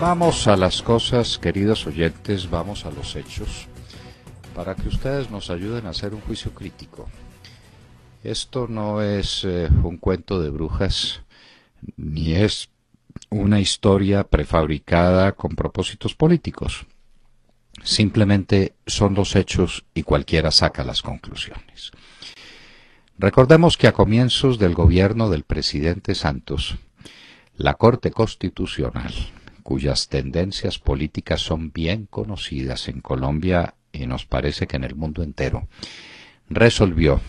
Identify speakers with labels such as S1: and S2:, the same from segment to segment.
S1: Vamos a las cosas, queridos oyentes, vamos a los hechos, para que ustedes nos ayuden a hacer un juicio crítico. Esto no es eh, un cuento de brujas, ni es una historia prefabricada con propósitos políticos. Simplemente son los hechos y cualquiera saca las conclusiones. Recordemos que a comienzos del gobierno del presidente Santos, la Corte Constitucional cuyas tendencias políticas son bien conocidas en Colombia y nos parece que en el mundo entero, resolvió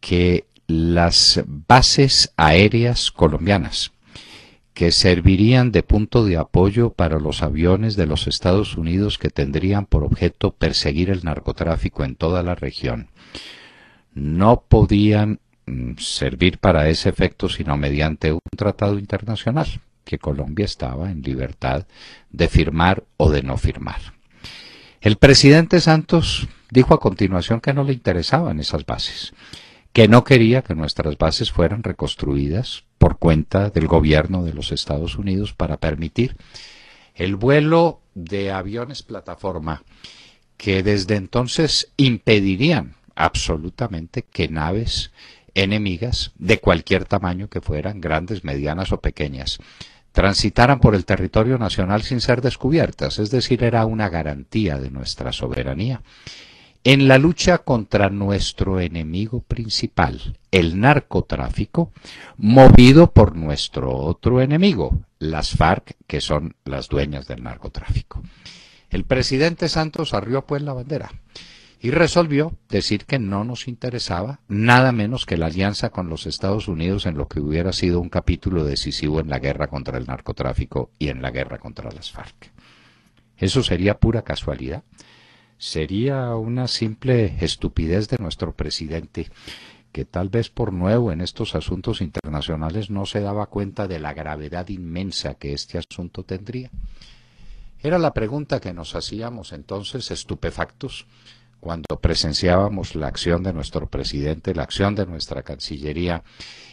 S1: que las bases aéreas colombianas, que servirían de punto de apoyo para los aviones de los Estados Unidos que tendrían por objeto perseguir el narcotráfico en toda la región, no podían mm, servir para ese efecto sino mediante un tratado internacional que Colombia estaba en libertad de firmar o de no firmar. El presidente Santos dijo a continuación que no le interesaban esas bases, que no quería que nuestras bases fueran reconstruidas por cuenta del gobierno de los Estados Unidos para permitir el vuelo de aviones plataforma que desde entonces impedirían absolutamente que naves enemigas de cualquier tamaño que fueran, grandes, medianas o pequeñas, transitaran por el territorio nacional sin ser descubiertas, es decir, era una garantía de nuestra soberanía. En la lucha contra nuestro enemigo principal, el narcotráfico, movido por nuestro otro enemigo, las FARC, que son las dueñas del narcotráfico. El presidente Santos arrió pues la bandera y resolvió decir que no nos interesaba nada menos que la alianza con los Estados Unidos en lo que hubiera sido un capítulo decisivo en la guerra contra el narcotráfico y en la guerra contra las FARC. Eso sería pura casualidad. Sería una simple estupidez de nuestro presidente que tal vez por nuevo en estos asuntos internacionales no se daba cuenta de la gravedad inmensa que este asunto tendría. Era la pregunta que nos hacíamos entonces estupefactos cuando presenciábamos la acción de nuestro presidente, la acción de nuestra Cancillería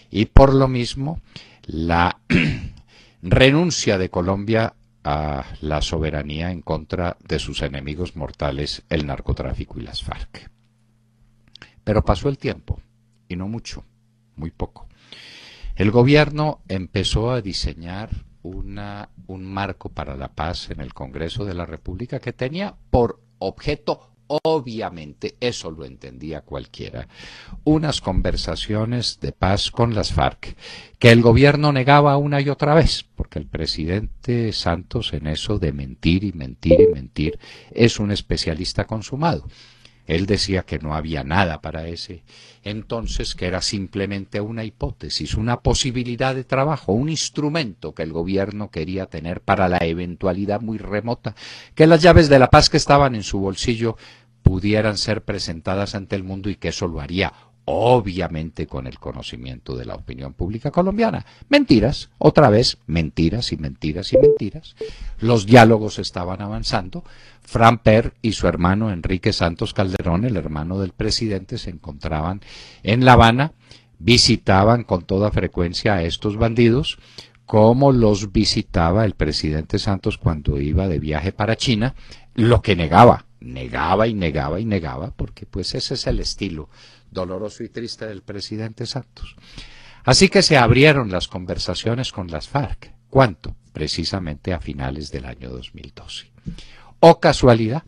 S1: y por lo mismo la renuncia de Colombia a la soberanía en contra de sus enemigos mortales, el narcotráfico y las FARC. Pero pasó el tiempo, y no mucho, muy poco. El gobierno empezó a diseñar una, un marco para la paz en el Congreso de la República que tenía por objeto Obviamente, eso lo entendía cualquiera. Unas conversaciones de paz con las FARC, que el gobierno negaba una y otra vez, porque el presidente Santos en eso de mentir y mentir y mentir es un especialista consumado. Él decía que no había nada para ese entonces, que era simplemente una hipótesis, una posibilidad de trabajo, un instrumento que el gobierno quería tener para la eventualidad muy remota, que las llaves de la paz que estaban en su bolsillo pudieran ser presentadas ante el mundo y que eso lo haría obviamente con el conocimiento de la opinión pública colombiana. Mentiras, otra vez, mentiras y mentiras y mentiras. Los diálogos estaban avanzando. Fran Per y su hermano Enrique Santos Calderón, el hermano del presidente, se encontraban en La Habana, visitaban con toda frecuencia a estos bandidos, como los visitaba el presidente Santos cuando iba de viaje para China, lo que negaba negaba y negaba y negaba, porque pues ese es el estilo doloroso y triste del presidente Santos. Así que se abrieron las conversaciones con las FARC. ¿Cuánto? Precisamente a finales del año 2012. O casualidad,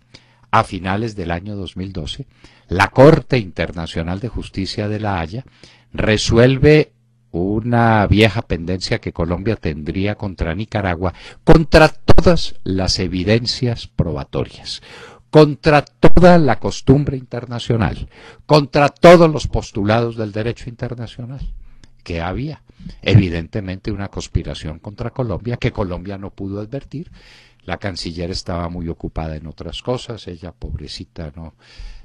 S1: a finales del año 2012, la Corte Internacional de Justicia de La Haya resuelve una vieja pendencia que Colombia tendría contra Nicaragua, contra todas las evidencias probatorias contra toda la costumbre internacional, contra todos los postulados del derecho internacional que había. Evidentemente una conspiración contra Colombia que Colombia no pudo advertir. La canciller estaba muy ocupada en otras cosas, ella pobrecita no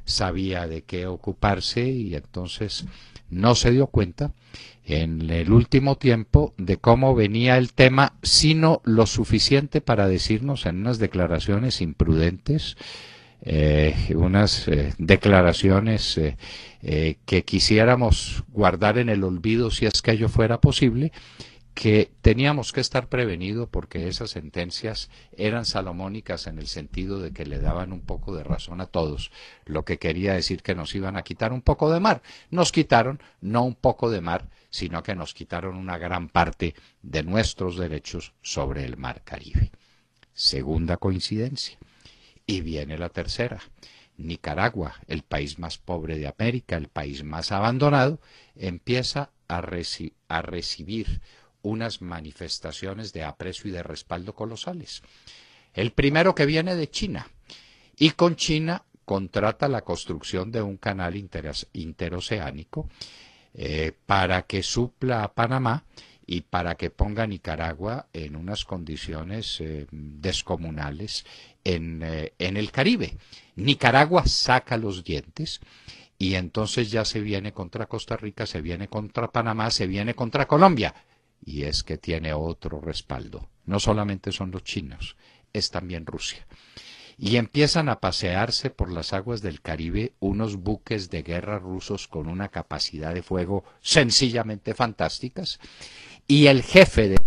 S1: sabía de qué ocuparse y entonces no se dio cuenta en el último tiempo de cómo venía el tema, sino lo suficiente para decirnos en unas declaraciones imprudentes eh, unas eh, declaraciones eh, que quisiéramos guardar en el olvido si es que ello fuera posible, que teníamos que estar prevenidos porque esas sentencias eran salomónicas en el sentido de que le daban un poco de razón a todos, lo que quería decir que nos iban a quitar un poco de mar. Nos quitaron no un poco de mar, sino que nos quitaron una gran parte de nuestros derechos sobre el mar Caribe. Segunda coincidencia. Y viene la tercera. Nicaragua, el país más pobre de América, el país más abandonado, empieza a, recibir unas manifestaciones de aprecio y de respaldo colosales. El primero que viene de China. Y con China contrata la construcción de un canal interoceánico eh, para que supla a Panamá y para que ponga Nicaragua en unas condiciones eh, descomunales en, eh, en el Caribe. Nicaragua saca los dientes y entonces ya se viene contra Costa Rica, se viene contra Panamá, se viene contra Colombia. Y es que tiene otro respaldo. No solamente son los chinos, es también Rusia. Y empiezan a pasearse por las aguas del Caribe unos buques de guerra rusos con una capacidad de fuego sencillamente fantásticas. Y el jefe del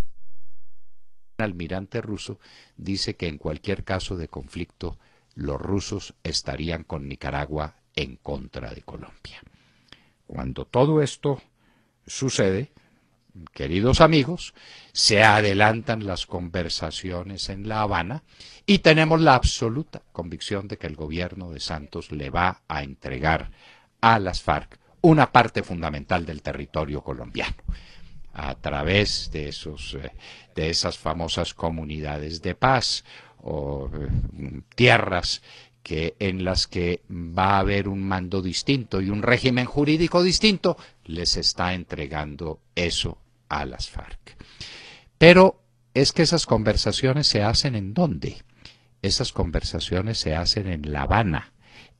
S1: almirante ruso dice que en cualquier caso de conflicto los rusos estarían con Nicaragua en contra de Colombia. Cuando todo esto sucede, queridos amigos, se adelantan las conversaciones en La Habana y tenemos la absoluta convicción de que el gobierno de Santos le va a entregar a las FARC una parte fundamental del territorio colombiano a través de, eh, de esas famosas comunidades de paz o mm, tierras que en las que va a haber un mando distinto y un régimen jurídico distinto, les está entregando eso a las FARC. Pero es que esas conversaciones se hacen en dónde? Esas conversaciones se hacen en La Habana,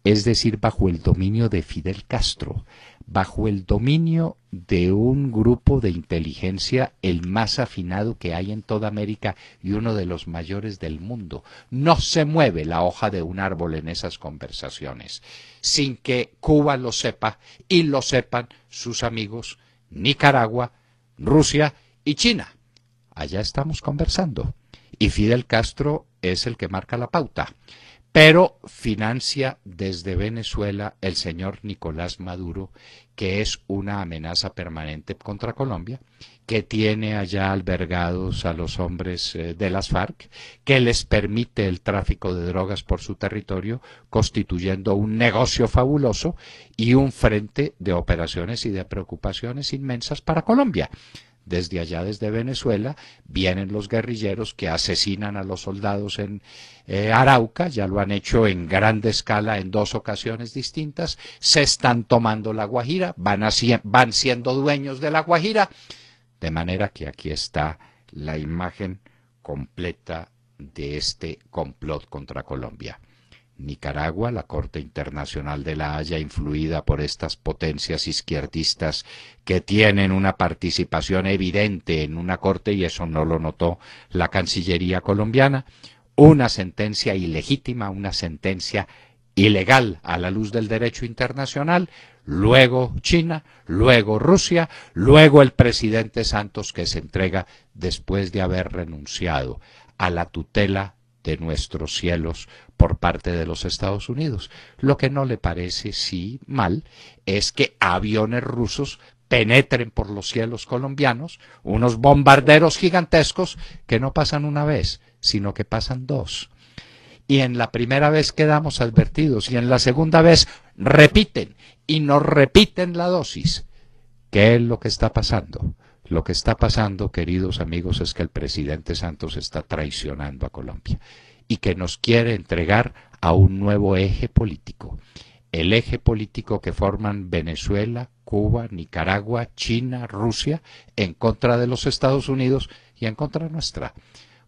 S1: es decir, bajo el dominio de Fidel Castro, bajo el dominio de un grupo de inteligencia el más afinado que hay en toda América y uno de los mayores del mundo. No se mueve la hoja de un árbol en esas conversaciones, sin que Cuba lo sepa y lo sepan sus amigos Nicaragua, Rusia y China. Allá estamos conversando. Y Fidel Castro es el que marca la pauta pero financia desde Venezuela el señor Nicolás Maduro, que es una amenaza permanente contra Colombia, que tiene allá albergados a los hombres eh, de las FARC, que les permite el tráfico de drogas por su territorio, constituyendo un negocio fabuloso y un frente de operaciones y de preocupaciones inmensas para Colombia desde allá, desde Venezuela, vienen los guerrilleros que asesinan a los soldados en eh, Arauca, ya lo han hecho en grande escala en dos ocasiones distintas, se están tomando la Guajira, van, van siendo dueños de la Guajira, de manera que aquí está la imagen completa de este complot contra Colombia. Nicaragua, la Corte Internacional de la Haya, influida por estas potencias izquierdistas que tienen una participación evidente en una Corte, y eso no lo notó la Cancillería colombiana, una sentencia ilegítima, una sentencia ilegal a la luz del derecho internacional, luego China, luego Rusia, luego el presidente Santos que se entrega después de haber renunciado a la tutela de nuestros cielos por parte de los Estados Unidos. Lo que no le parece, sí, mal, es que aviones rusos penetren por los cielos colombianos, unos bombarderos gigantescos que no pasan una vez, sino que pasan dos. Y en la primera vez quedamos advertidos y en la segunda vez repiten y nos repiten la dosis. ¿Qué es lo que está pasando? Lo que está pasando, queridos amigos, es que el presidente Santos está traicionando a Colombia y que nos quiere entregar a un nuevo eje político. El eje político que forman Venezuela, Cuba, Nicaragua, China, Rusia, en contra de los Estados Unidos y en contra nuestra.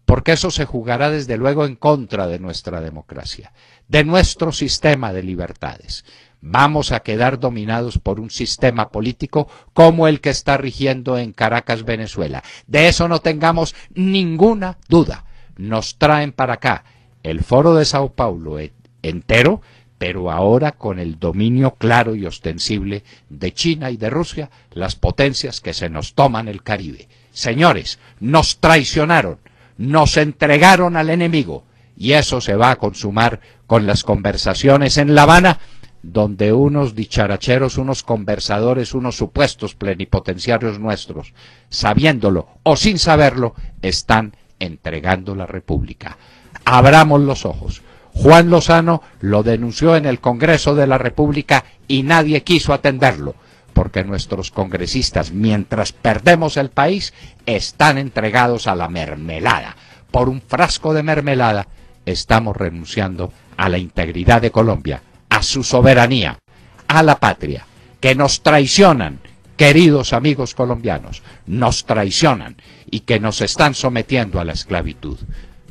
S1: Porque eso se jugará desde luego en contra de nuestra democracia, de nuestro sistema de libertades vamos a quedar dominados por un sistema político como el que está rigiendo en Caracas, Venezuela. De eso no tengamos ninguna duda. Nos traen para acá el foro de Sao Paulo e-, entero, pero ahora con el dominio claro y ostensible de China y de Rusia, las potencias que se nos toman el Caribe. Señores, nos traicionaron, nos entregaron al enemigo, y eso se va a consumar con las conversaciones en La Habana donde unos dicharacheros, unos conversadores, unos supuestos plenipotenciarios nuestros, sabiéndolo o sin saberlo, están entregando la República. Abramos los ojos. Juan Lozano lo denunció en el Congreso de la República y nadie quiso atenderlo, porque nuestros congresistas, mientras perdemos el país, están entregados a la mermelada. Por un frasco de mermelada estamos renunciando a la integridad de Colombia su soberanía, a la patria, que nos traicionan, queridos amigos colombianos, nos traicionan y que nos están sometiendo a la esclavitud.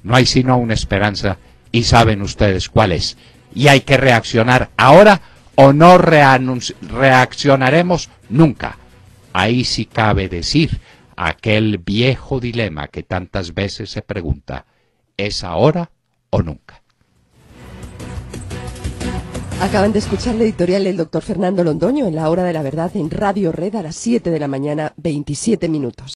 S1: No hay sino una esperanza y saben ustedes cuál es. Y hay que reaccionar ahora o no reaccionaremos nunca. Ahí sí cabe decir aquel viejo dilema que tantas veces se pregunta, ¿es ahora o nunca? Acaban de escuchar la editorial del doctor Fernando Londoño en la hora de la verdad en Radio Red a las 7 de la mañana, 27 minutos.